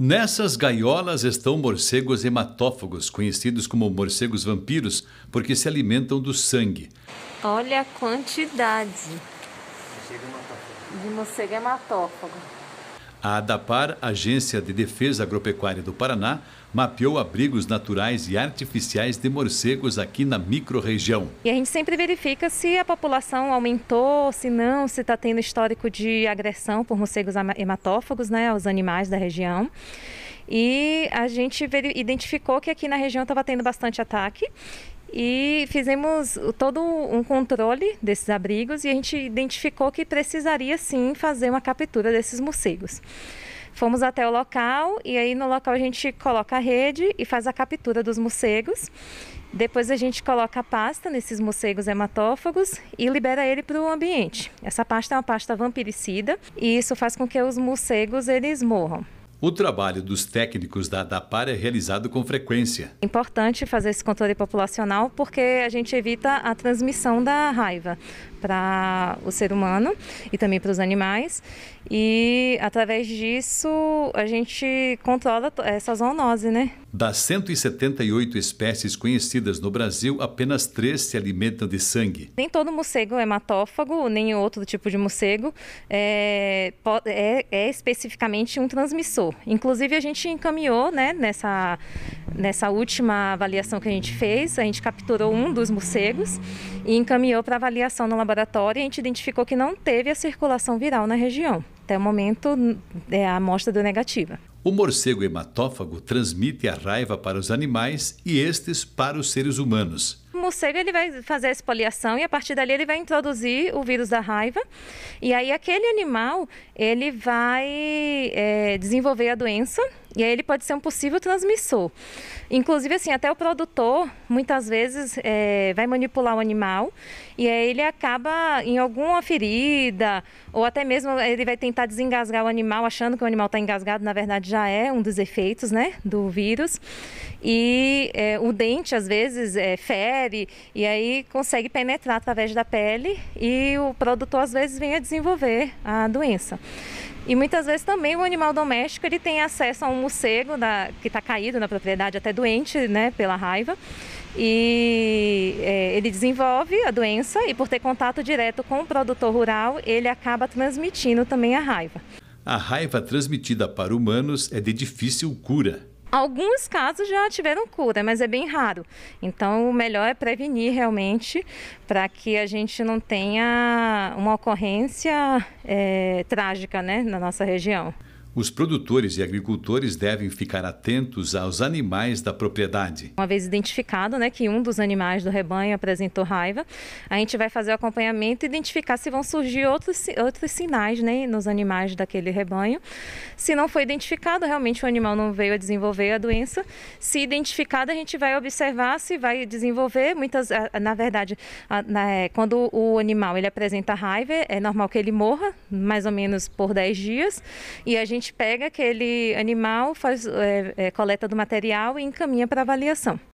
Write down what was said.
Nessas gaiolas estão morcegos hematófagos, conhecidos como morcegos vampiros, porque se alimentam do sangue. Olha a quantidade de morcego hematófago. A ADAPAR, Agência de Defesa Agropecuária do Paraná, mapeou abrigos naturais e artificiais de morcegos aqui na microrregião. E a gente sempre verifica se a população aumentou, se não, se está tendo histórico de agressão por morcegos hematófagos, né, aos animais da região. E a gente identificou que aqui na região estava tendo bastante ataque e fizemos todo um controle desses abrigos e a gente identificou que precisaria sim fazer uma captura desses morcegos. Fomos até o local e aí no local a gente coloca a rede e faz a captura dos morcegos. Depois a gente coloca a pasta nesses morcegos hematófagos e libera ele para o ambiente. Essa pasta é uma pasta vampiricida e isso faz com que os morcegos eles morram. O trabalho dos técnicos da DAPAR é realizado com frequência. É importante fazer esse controle populacional porque a gente evita a transmissão da raiva para o ser humano e também para os animais. E através disso a gente controla essa zoonose, né? Das 178 espécies conhecidas no Brasil, apenas três se alimentam de sangue. Nem todo morcego hematófago, é nem outro tipo de morcego é, é, é especificamente um transmissor. Inclusive a gente encaminhou, né, nessa nessa última avaliação que a gente fez, a gente capturou um dos morcegos e encaminhou para avaliação no laboratório laboratório e a gente identificou que não teve a circulação viral na região. Até o momento, é, a amostra deu negativa. O morcego hematófago transmite a raiva para os animais e estes para os seres humanos morcego ele vai fazer a espoliação e a partir dali ele vai introduzir o vírus da raiva. E aí aquele animal ele vai é, desenvolver a doença e aí ele pode ser um possível transmissor. Inclusive, assim, até o produtor, muitas vezes, é, vai manipular o animal e aí ele acaba em alguma ferida, ou até mesmo ele vai tentar desengasgar o animal, achando que o animal está engasgado, na verdade já é um dos efeitos, né, do vírus. E é, o dente, às vezes, é, fere, e aí consegue penetrar através da pele e o produtor às vezes vem a desenvolver a doença. E muitas vezes também o animal doméstico ele tem acesso a um morcego da, que está caído na propriedade, até doente né, pela raiva. E é, ele desenvolve a doença e por ter contato direto com o produtor rural, ele acaba transmitindo também a raiva. A raiva transmitida para humanos é de difícil cura. Alguns casos já tiveram cura, mas é bem raro. Então, o melhor é prevenir realmente, para que a gente não tenha uma ocorrência é, trágica né, na nossa região. Os produtores e agricultores devem ficar atentos aos animais da propriedade. Uma vez identificado né, que um dos animais do rebanho apresentou raiva, a gente vai fazer o acompanhamento e identificar se vão surgir outros, outros sinais né, nos animais daquele rebanho. Se não foi identificado, realmente o animal não veio a desenvolver a doença. Se identificado, a gente vai observar se vai desenvolver. Muitas, na verdade, é, quando o animal ele apresenta raiva, é normal que ele morra, mais ou menos por 10 dias, e a gente gente pega aquele animal, faz é, é, coleta do material e encaminha para avaliação.